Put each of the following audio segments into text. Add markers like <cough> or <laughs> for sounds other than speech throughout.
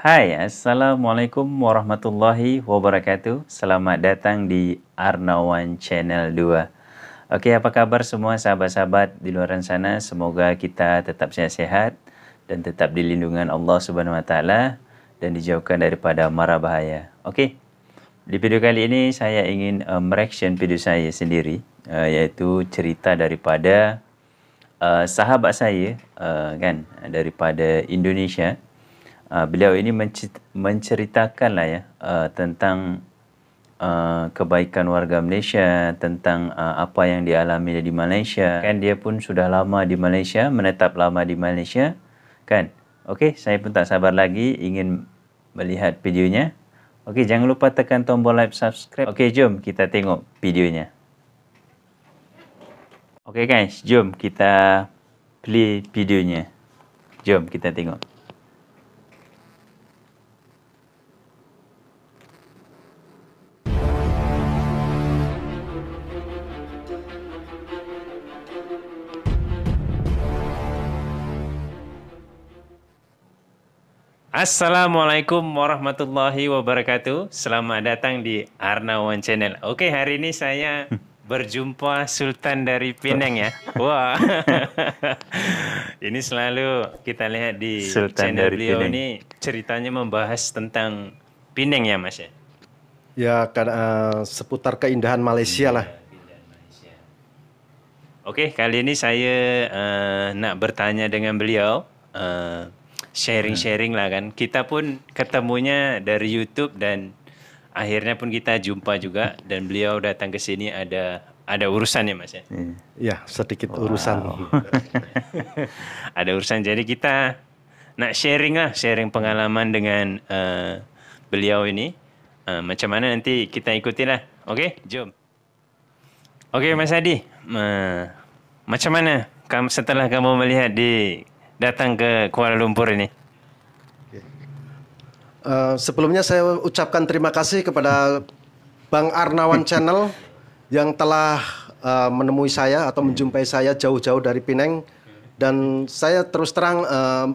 Hai, Assalamualaikum warahmatullahi wabarakatuh. Selamat datang di Arnawan Channel 2. Oke, apa kabar semua sahabat-sahabat di luar sana? Semoga kita tetap sehat-sehat dan tetap dilindungan Allah Subhanahu Wa Taala dan dijauhkan daripada mara bahaya. Oke, di video kali ini saya ingin um, eh, reaction video saya sendiri uh, eh, yaitu cerita daripada uh, sahabat saya uh, kan daripada Indonesia Ah, beliau ini menceritakan lah ya uh, tentang uh, kebaikan warga Malaysia tentang uh, apa yang dialami di Malaysia kan dia pun sudah lama di Malaysia menetap lama di Malaysia kan okey saya pun tak sabar lagi ingin melihat videonya okey jangan lupa tekan tombol like subscribe okey jom kita tengok videonya okey guys jom kita play videonya jom kita tengok Assalamualaikum warahmatullahi wabarakatuh. Selamat datang di Arnawan Channel. Oke, hari ini saya <laughs> berjumpa Sultan dari Pinang ya. <laughs> Wah. <laughs> ini selalu kita lihat di Sultan channel dari beliau Pineng. ini ceritanya membahas tentang Pinang ya, Mas ya. Ya, uh, seputar keindahan Malaysia lah. Iya, Oke, kali ini saya uh, nak bertanya dengan beliau uh, sharing-sharing lah kan. Kita pun ketemunya dari YouTube dan akhirnya pun kita jumpa juga dan beliau datang ke sini ada ada urusan ya Mas ya. Iya, sedikit wow. urusan. <laughs> ada urusan. Jadi kita nak sharing lah, sharing pengalaman dengan uh, beliau ini. Uh, macam mana nanti kita ikuti lah. Oke, okay? jom. Oke okay, Mas Adi, uh, macam mana kamu setelah kamu melihat di datang ke Kuala Lumpur ini? Uh, sebelumnya saya ucapkan terima kasih kepada Bang Arnawan Channel <laughs> yang telah uh, menemui saya atau menjumpai saya jauh-jauh dari Pineng dan saya terus terang uh,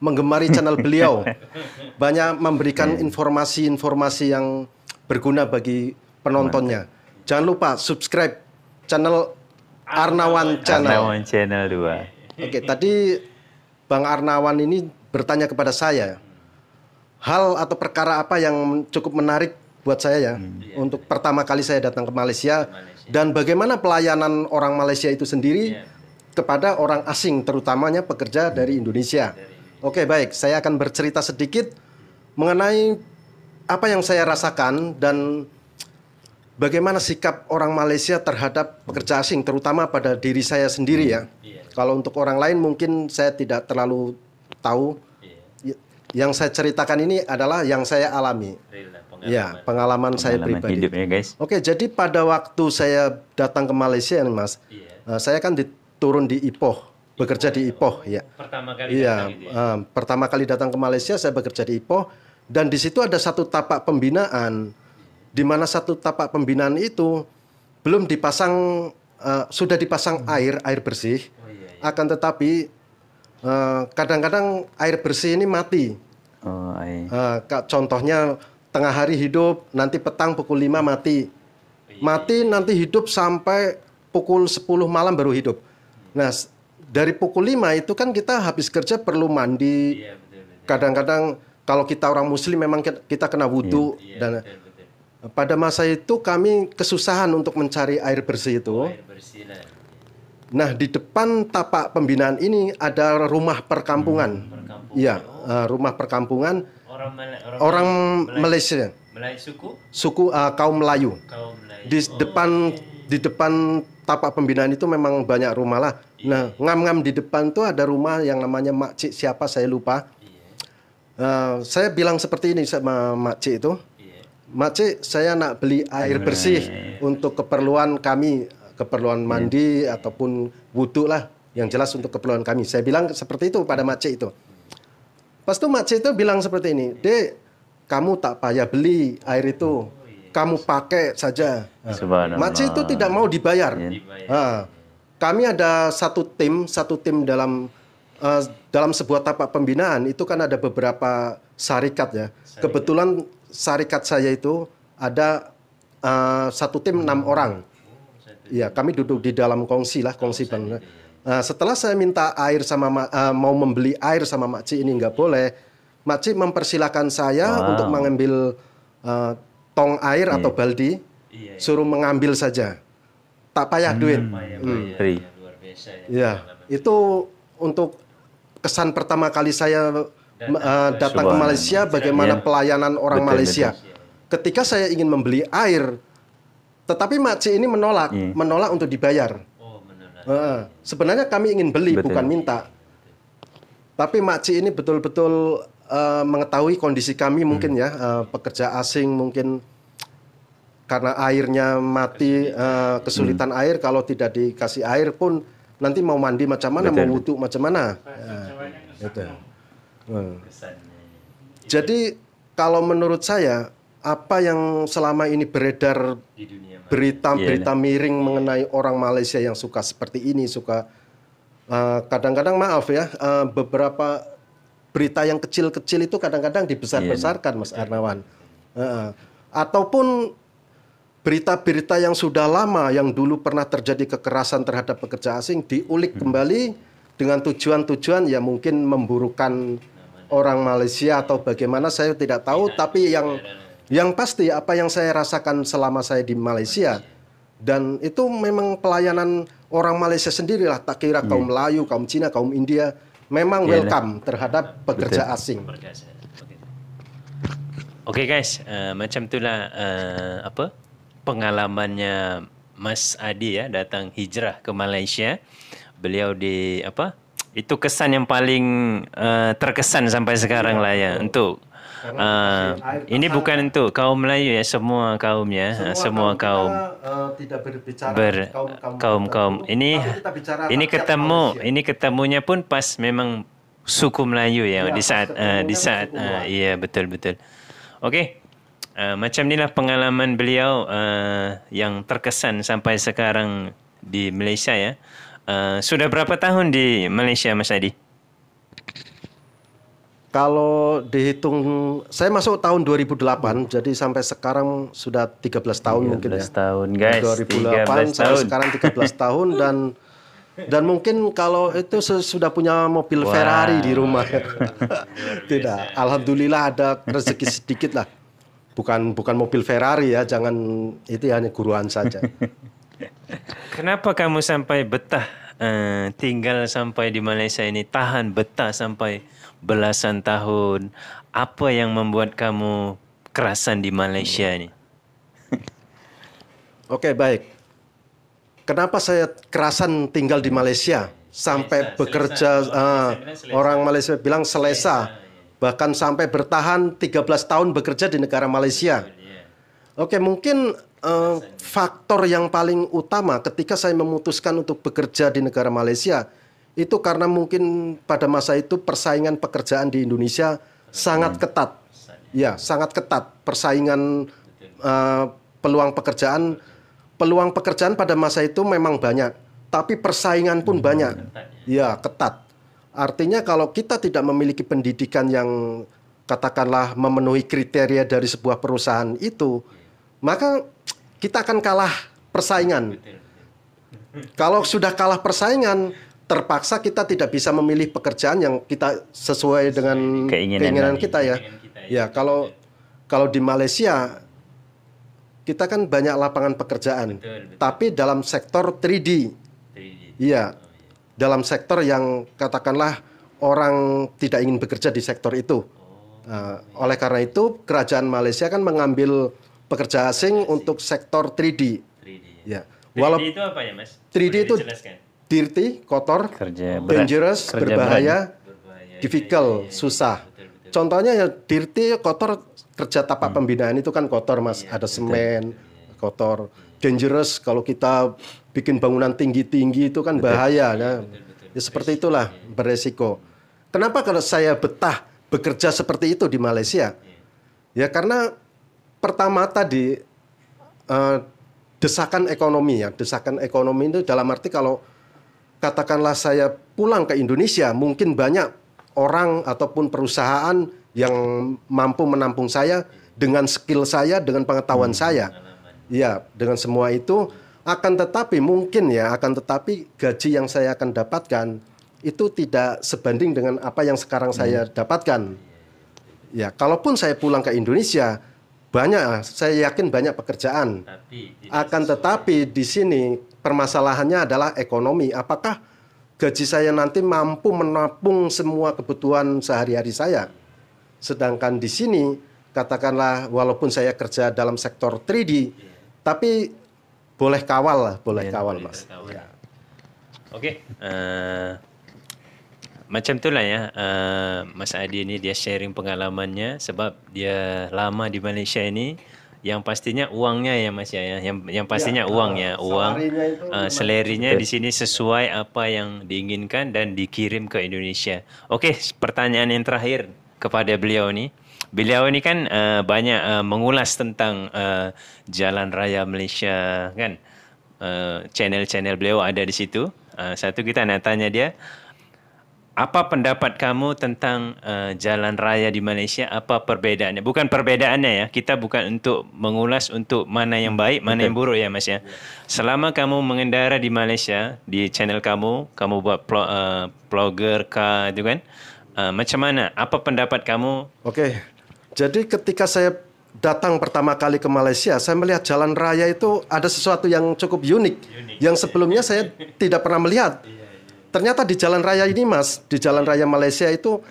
menggemari channel beliau. <laughs> Banyak memberikan iya. informasi-informasi yang berguna bagi penontonnya. Iya. Jangan lupa subscribe channel Arnawan Channel. Arnawan Channel 2. Oke, okay, tadi Bang Arnawan ini bertanya kepada saya hal atau perkara apa yang cukup menarik buat saya ya hmm. Iya. untuk pertama kali saya datang ke Malaysia, Malaysia dan bagaimana pelayanan orang Malaysia itu sendiri iya. kepada orang asing terutamanya pekerja hmm. dari Indonesia. Dari Indonesia. Oke, baik, saya akan bercerita sedikit mengenai apa yang saya rasakan dan bagaimana sikap orang Malaysia terhadap pekerja asing, terutama pada diri saya sendiri ya. Iya. Kalau untuk orang lain mungkin saya tidak terlalu tahu. Iya. Yang saya ceritakan ini adalah yang saya alami. Ya, pengalaman, saya pribadi. Ya, Oke, jadi pada waktu saya datang ke Malaysia nih, Mas. Iya. Eh, saya kan diturun di Ipoh bekerja di Ipoh ya. Pertama kali iya, Uh, pertama kali datang ke Malaysia saya bekerja di Ipoh dan di situ ada satu tapak pembinaan di mana satu tapak pembinaan itu belum dipasang uh, sudah dipasang hmm. air air bersih. Oh, iya, iya. Akan tetapi eh, kadang-kadang uh, air bersih ini mati. Oh, iya. uh, contohnya tengah hari hidup, nanti petang pukul 5 mati. Iya. Mati nanti hidup sampai pukul 10 malam baru hidup. Hmm. Nah, dari pukul 5 itu kan kita habis kerja perlu mandi. Iya, kadang-kadang kalau kita orang muslim memang kita kena wudhu. Yeah, iya, dan yeah. Pada masa itu kami kesusahan untuk mencari air bersih itu. Oh, nah. di depan tapak pembinaan ini ada rumah perkampungan. Hmm, iya, oh. uh, rumah perkampungan orang, Mala orang, orang Malaysia. Malaysia suku? Suku uh, kaum Melayu. Kaum Melayu. Di oh, depan okay. di depan tapak pembinaan itu memang banyak rumah lah. Yeah. Nah, ngam-ngam di depan tuh ada rumah yang namanya Makcik siapa saya lupa. Yeah. Iya. Uh, saya bilang seperti ini sama Makcik itu Maci, saya nak beli air bersih untuk keperluan kami, keperluan iya. mandi ataupun wudhu lah. Yang jelas untuk keperluan kami. Saya bilang seperti itu pada Maci itu. Pas itu Maci itu bilang seperti ini, Dek, kamu tak payah beli air itu. Oh, iya. Kamu pakai saja. Maci itu tidak mau dibayar. Iya. Ah, kami ada satu tim, satu tim dalam uh, dalam sebuah tapak pembinaan itu kan ada beberapa syarikat ya. Sarikat. Kebetulan syarikat saya itu ada uh, satu tim enam hmm. orang. ya kami duduk di dalam kongsi lah, kongsi bang. Nah, iya. eh, setelah saya minta air sama uh, mau membeli air sama Makci ini nggak boleh, Makci mempersilahkan saya wow. untuk mengambil uh, tong air yeah. atau hmm. baldi, yeah, yeah. suruh mengambil saja, tak payah hmm. duit. hmm. Iya, iya, ya. ya, itu untuk kesan pertama kali saya uh, datang ke Malaysia bagaimana iya. pelayanan orang betul, Malaysia. Betul. Ketika saya ingin membeli air, tetapi makci ini menolak, hmm. menolak untuk dibayar. Oh, benar. Uh, eh, eh, sebenarnya kami ingin beli betul. bukan minta. Tapi makci ini betul-betul uh, mengetahui kondisi kami hmm. mungkin ya uh, pekerja asing mungkin karena airnya mati uh, kesulitan hmm. air kalau tidak dikasih air pun nanti mau mandi macam mana, betul. mau wudhu macam mana. Uh. Itu. Hmm. Iya. Jadi kalau menurut saya apa yang selama ini beredar berita-berita iya, iya. miring mengenai orang Malaysia yang suka seperti ini, suka eh, kadang-kadang uh, maaf ya uh, beberapa berita yang kecil-kecil itu kadang-kadang dibesar-besarkan, Mas Arnawan. Uh, ataupun berita-berita yang sudah lama yang dulu pernah terjadi kekerasan terhadap pekerja asing diulik hmm. kembali dengan tujuan-tujuan ya mungkin memburukan orang Malaysia atau bagaimana saya tidak tahu tapi yang yang pasti apa yang saya rasakan selama saya di Malaysia dan itu memang pelayanan orang Malaysia sendirilah tak kira kaum iya. Melayu, kaum Cina, kaum India memang iya. welcome terhadap pekerja asing. Oke okay guys, uh, macam itulah uh, apa pengalamannya Mas Adi ya datang hijrah ke Malaysia beliau di apa? Itu kesan yang paling uh, terkesan sampai sekarang ya, lah ya betul. untuk Uh, ini bukan untuk kaum Melayu ya semua kaum ya semua, semua kaum, kaum kita, uh, eh, tidak berbicara ber, kaum kaum, kaum, kaum. ini kita ini ketemu ini ketemunya pun pas memang suku Melayu ya, ya di saat uh, di saat uh, iya betul betul oke okay. uh, macam inilah pengalaman beliau uh, yang terkesan sampai sekarang di Malaysia ya Uh, sudah berapa tahun di Malaysia, Mas Adi? Kalau dihitung, saya masuk tahun 2008, hmm. jadi sampai sekarang sudah 13 tahun 13 mungkin ya. tahun, guys. 2008 13 sampai tahun. sekarang 13 <laughs> tahun dan dan mungkin kalau itu sudah punya mobil wow. Ferrari di rumah. <laughs> Tidak, alhamdulillah ada rezeki sedikit lah. Bukan bukan mobil Ferrari ya, jangan itu hanya guruan saja. <laughs> Kenapa kamu sampai betah uh, tinggal sampai di Malaysia ini? Tahan betah sampai belasan tahun. Apa yang membuat kamu kerasan di Malaysia ini? <laughs> Oke, okay, baik. Kenapa saya kerasan tinggal di Malaysia sampai selesa, bekerja selesa. Uh, selesa. orang Malaysia bilang selesa, selesa iya. bahkan sampai bertahan 13 tahun bekerja di negara Malaysia. Iya. Oke, okay, mungkin uh, faktor yang paling utama ketika saya memutuskan untuk bekerja di negara Malaysia itu karena mungkin pada masa itu persaingan pekerjaan di Indonesia sangat hmm. ketat. Ya, sangat ketat persaingan uh, peluang pekerjaan peluang pekerjaan pada masa itu memang banyak, tapi persaingan pun hmm. banyak. Ya. ya, ketat. Artinya kalau kita tidak memiliki pendidikan yang katakanlah memenuhi kriteria dari sebuah perusahaan itu, maka kita akan kalah persaingan. Kalau sudah kalah persaingan, terpaksa kita tidak bisa memilih pekerjaan yang kita sesuai dengan keinginan, ya. keinginan kita ya. ya, kalau kalau di Malaysia kita kan banyak lapangan pekerjaan, betul, betul. tapi dalam sektor 3D. 3D. Iya, iya. Dalam sektor yang katakanlah orang tidak ingin bekerja di sektor itu. Oh, uh, iya. Oleh karena itu kerajaan Malaysia kan mengambil pekerja asing untuk sektor 3D. 3D. Ya. 3D ya, itu apa ya, Mas? 3D itu dirty, kotor, kerja dangerous, kerja berbahaya, berbahaya, iya, difficult, iya, iya, susah. Betul, betul. Contohnya ya dirty, kotor, kerja tapak hmm. pembinaan itu kan kotor, Mas. Iya, Ada betul, semen, betul, iya. kotor. Hmm. Dangerous kalau kita bikin bangunan tinggi-tinggi itu kan betul. bahaya. Ya, Betul, betul, betul, ya seperti itulah iya. beresiko. Kenapa kalau saya betah bekerja seperti itu di Malaysia? Iya. ya karena pertama tadi uh, desakan ekonomi ya, desakan ekonomi itu dalam arti kalau katakanlah saya pulang ke Indonesia, mungkin banyak orang ataupun perusahaan yang mampu menampung saya dengan skill saya, dengan pengetahuan hmm. saya. ya dengan semua itu akan tetapi mungkin ya, akan tetapi gaji yang saya akan dapatkan itu tidak sebanding dengan apa yang sekarang hmm. saya dapatkan. Ya, kalaupun saya pulang ke Indonesia, banyak saya yakin banyak pekerjaan. Tapi, Akan tetapi di sini permasalahannya adalah ekonomi. Apakah gaji saya nanti mampu menampung semua kebutuhan sehari-hari saya? Sedangkan di sini katakanlah walaupun saya kerja dalam sektor 3D, yeah. tapi boleh kawal lah, boleh yeah, kawal boleh mas. Ya. Oke, okay. uh, eh, macam itulah ya. Uh, Mas Adi ni dia sharing pengalamannya sebab dia lama di Malaysia ini yang pastinya uangnya ya Mas ya. ya. Yang yang pastinya ya, uang ya, eh, uang. Uh, selerinya eh, di sini sesuai apa yang diinginkan dan dikirim ke Indonesia. Oke, okay, pertanyaan yang terakhir kepada beliau ni. Beliau ini kan uh, banyak uh, mengulas tentang uh, jalan raya Malaysia kan. Uh, channel-channel beliau ada di situ. Uh, satu kita nak tanya dia, apa pendapat kamu tentang uh, jalan raya di Malaysia? Apa perbedaannya? Bukan perbedaannya ya. Kita bukan untuk mengulas untuk mana yang baik, mana yang buruk ya Mas ya. Selama kamu mengendara di Malaysia di channel kamu, kamu buat pl- uh, eh, vlogger kah itu kan? Uh, macam mana? Apa pendapat kamu? Oke. Okay. Jadi ketika saya datang pertama kali ke Malaysia, saya melihat jalan raya itu ada sesuatu yang cukup unik, unik yang sebelumnya saya tidak pernah melihat. Iya ternyata di jalan raya ini mas di jalan raya Malaysia itu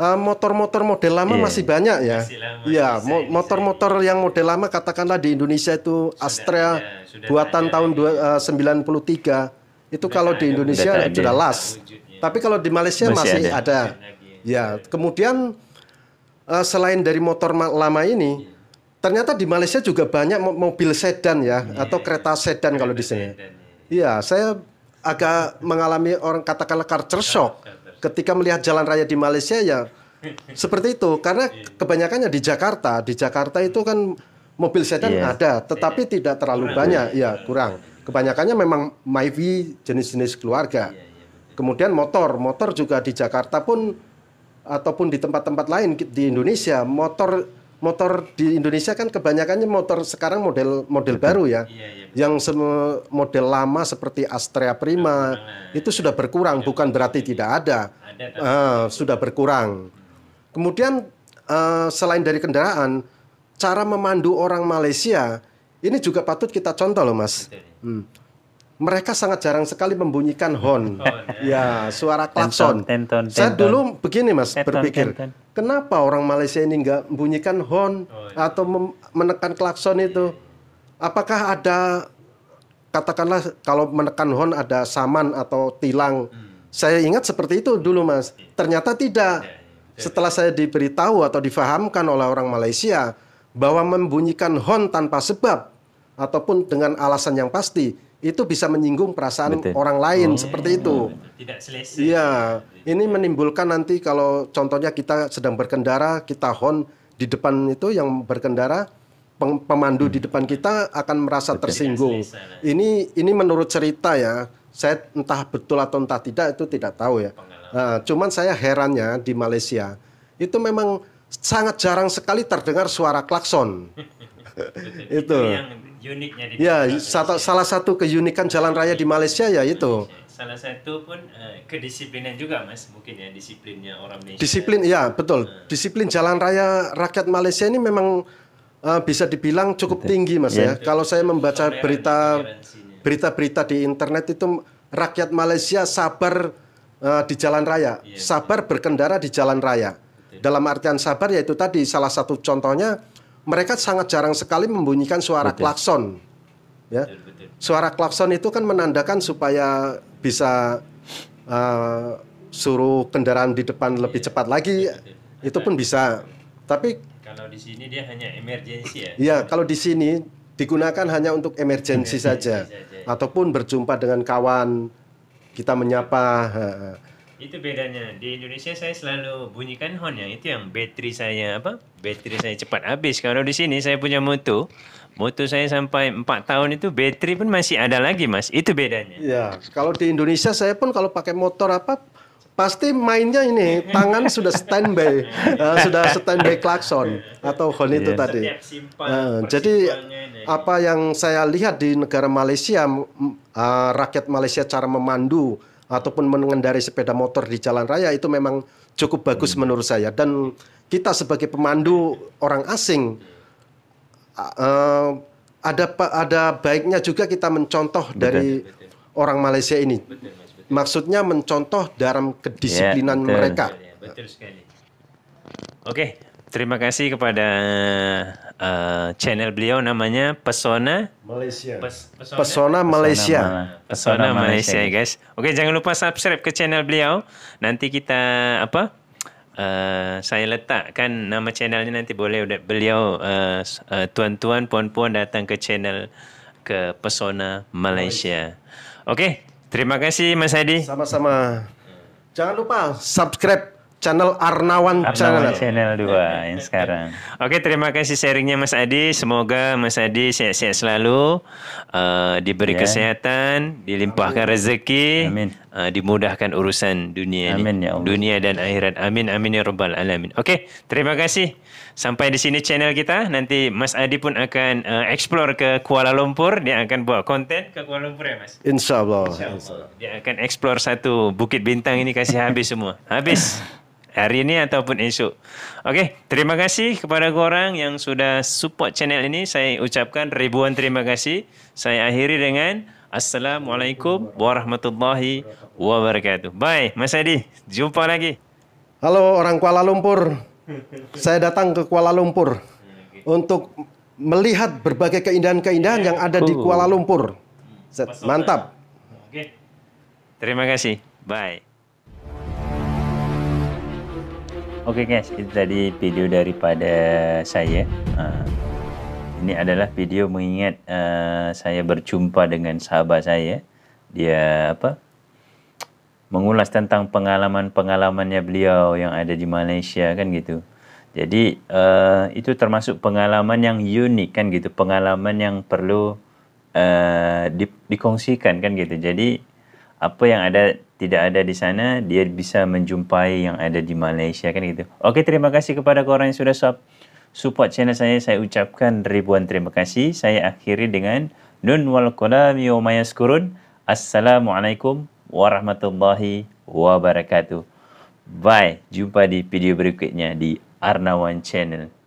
eh, motor-motor uh, model lama yeah. masih banyak ya. Iya, motor-motor yang model lama katakanlah di Indonesia itu sudah, Astrea buatan ada, tahun ya. 93 eh, itu sudah kalau ada, di Indonesia sudah, sudah las. Tapi kalau di Malaysia masih, masih ada. ada. Ya, kemudian uh, selain dari motor lama ini iya. ternyata di Malaysia juga banyak mobil sedan ya yeah. atau kereta sedan kereta kalau di sini. Iya, ya, saya agak mengalami orang katakanlah ya, culture shock ketika melihat jalan raya di Malaysia ya <laughs> seperti itu karena iya. kebanyakannya di Jakarta di Jakarta itu kan mobil sedan yeah. ada tetapi yeah. tidak terlalu kurang. banyak ya kurang kebanyakannya memang myvi jenis-jenis keluarga iya, kemudian motor motor juga di Jakarta pun ataupun di tempat-tempat lain di Indonesia motor motor di Indonesia kan kebanyakannya motor sekarang model model baru ya yeah, yang model lama seperti Astrea Prima nah, itu sudah berkurang, bukan berarti tidak ada, ada uh, sudah berkurang. Kemudian uh, selain dari kendaraan, cara memandu orang Malaysia ini juga patut kita contoh loh mas. Hmm. Mereka sangat jarang sekali membunyikan horn, <laughs> ya. ya suara klakson. Tenton, tenton, tenton. Saya dulu begini mas tenton, berpikir, tenton. kenapa orang Malaysia ini nggak membunyikan horn oh, iya. atau menekan klakson itu? Apakah ada katakanlah kalau menekan hon ada saman atau tilang. Hmm. Saya ingat seperti itu dulu, Mas. Hmm. Ternyata tidak. Iya, iya, iya. Setelah saya diberitahu atau difahamkan oleh orang Malaysia bahwa membunyikan hon tanpa sebab ataupun dengan alasan yang pasti itu bisa menyinggung perasaan Betul. orang lain oh. seperti itu. Tidak selesai. Iya, ini menimbulkan nanti kalau contohnya kita sedang berkendara, kita hon di depan itu yang berkendara, pemandu hmm. di depan kita akan merasa tersinggung. Ini ini menurut cerita ya, saya entah betul atau entah tidak itu tidak tahu ya. Nah, cuman saya herannya di Malaysia itu memang sangat jarang sekali terdengar suara klakson. <laughs> itu. yang ya, satu, salah satu keunikan jalan raya di Malaysia ya itu. Salah satu pun uh, kedisiplinan juga Mas mungkin ya disiplinnya orang Malaysia. Disiplin ya betul. Eh. Disiplin jalan raya rakyat Malaysia ini memang uh, bisa dibilang cukup tinggi mas yeah. ya. Kalau saya membaca berita berita-berita di internet itu rakyat Malaysia sabar uh, di jalan raya, iya. sabar berkendara di jalan raya. Dalam artian sabar yaitu tadi salah satu contohnya mereka sangat jarang sekali membunyikan suara betul. klakson. Ya. Suara klakson itu kan menandakan supaya bisa uh, suruh kendaraan di depan lebih iya. cepat lagi. Iya, itu pun bisa tapi kalau di sini dia hanya emergensi ya. Iya, kalau di sini digunakan hanya untuk emergensi saja. saja ataupun berjumpa dengan kawan kita menyapa. Itu bedanya. Di Indonesia saya selalu bunyikan horn yang Itu yang bateri saya apa? Bateri saya cepat habis. Kalau di sini saya punya moto, moto saya sampai 4 tahun itu bateri pun masih ada lagi, Mas. Itu bedanya. Iya, kalau di Indonesia saya pun kalau pakai motor apa pasti mainnya ini <laughs> tangan sudah standby uh, sudah standby klakson atau horn yes. itu iya. tadi uh, jadi apa yang saya lihat di negara Malaysia uh, rakyat Malaysia cara memandu ataupun mengendari sepeda motor di jalan raya itu memang cukup bagus hmm. menurut saya dan kita sebagai pemandu orang asing uh, ada ada baiknya juga kita mencontoh betul, dari betul. orang Malaysia ini betul, betul maksudnya mencontoh dalam kedisiplinan ya, mereka. Iya, betul sekali. Oke, terima kasih kepada uh, channel beliau namanya Pesona Malaysia. Pes, pesona. pesona Malaysia. Pesona, Malaysia, guys. Oke, jangan lupa subscribe ke channel beliau. Nanti kita apa? Uh, saya letakkan nama channelnya nanti boleh udah beliau uh, uh, tuan-tuan puan-puan datang ke channel ke Pesona Malaysia. Oke. Okay. Terima kasih Mas Hadi. Sama-sama. Jangan lupa subscribe channel Arnawan, Arnawan Channel. Channel 2 yang sekarang. Oke, terima kasih sharingnya Mas Adi. Semoga Mas Adi sehat-sehat selalu, uh, diberi yeah. kesehatan, dilimpahkan rezeki. Amin. Uh, dimudahkan urusan dunia amin, Ya Dunia dan akhirat. Amin amin ya rabbal alamin. Okey, terima kasih. Sampai di sini channel kita. Nanti Mas Adi pun akan uh, explore ke Kuala Lumpur. Dia akan buat konten ke Kuala Lumpur ya, Mas. Insyaallah. Insya Insya dia akan explore satu Bukit Bintang ini kasih habis <laughs> semua. Habis. Hari ini ataupun esok. Okey, terima kasih kepada korang yang sudah support channel ini. Saya ucapkan ribuan terima kasih. Saya akhiri dengan Assalamualaikum warahmatullahi wabarakatuh. Bye, Mas Edi, jumpa lagi. Halo orang Kuala Lumpur. Saya datang ke Kuala Lumpur untuk melihat berbagai keindahan-keindahan yang ada di Kuala Lumpur. Mantap. Terima kasih. Bye. Oke okay guys, itu tadi video daripada saya. Uh, ini adalah video mengingat uh, saya berjumpa dengan sahabat saya. Dia apa? Mengulas tentang pengalaman-pengalamannya beliau yang ada di Malaysia kan gitu. Jadi uh, itu termasuk pengalaman yang unik kan gitu, pengalaman yang perlu uh, di, dikongsikan kan gitu. Jadi apa yang ada tidak ada di sana, dia bisa menjumpai yang ada di Malaysia kan gitu. Oke, terima kasih kepada korang yang sudah sub support channel saya saya ucapkan ribuan terima kasih saya akhiri dengan nun wal qalami wa mayaskurun assalamualaikum warahmatullahi wabarakatuh bye jumpa di video berikutnya di Arnawan channel